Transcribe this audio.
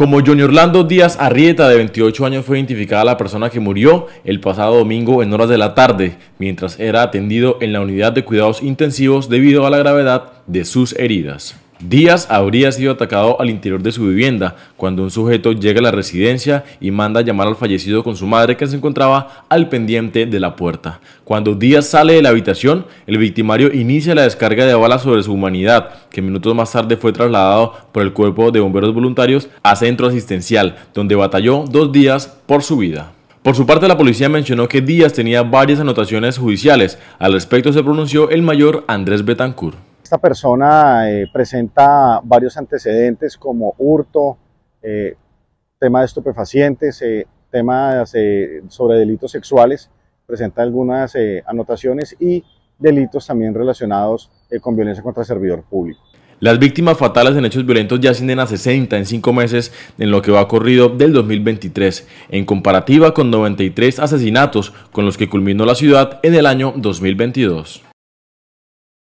Como Johnny Orlando Díaz Arrieta, de 28 años, fue identificada la persona que murió el pasado domingo en horas de la tarde, mientras era atendido en la unidad de cuidados intensivos debido a la gravedad de sus heridas. Díaz habría sido atacado al interior de su vivienda cuando un sujeto llega a la residencia y manda llamar al fallecido con su madre que se encontraba al pendiente de la puerta. Cuando Díaz sale de la habitación, el victimario inicia la descarga de balas sobre su humanidad, que minutos más tarde fue trasladado por el cuerpo de bomberos voluntarios a centro asistencial, donde batalló dos días por su vida. Por su parte, la policía mencionó que Díaz tenía varias anotaciones judiciales. Al respecto se pronunció el mayor Andrés Betancourt. Esta persona eh, presenta varios antecedentes como hurto, eh, tema de estupefacientes, eh, tema temas sobre delitos sexuales, presenta algunas anotaciones y delitos también relacionados con violencia contra el servidor público. Las víctimas fatales en hechos violentos ya ascienden a 60 en 5 meses en lo que va corrido del 2023, en comparativa con 93 asesinatos con los que culminó la ciudad en el año 2022.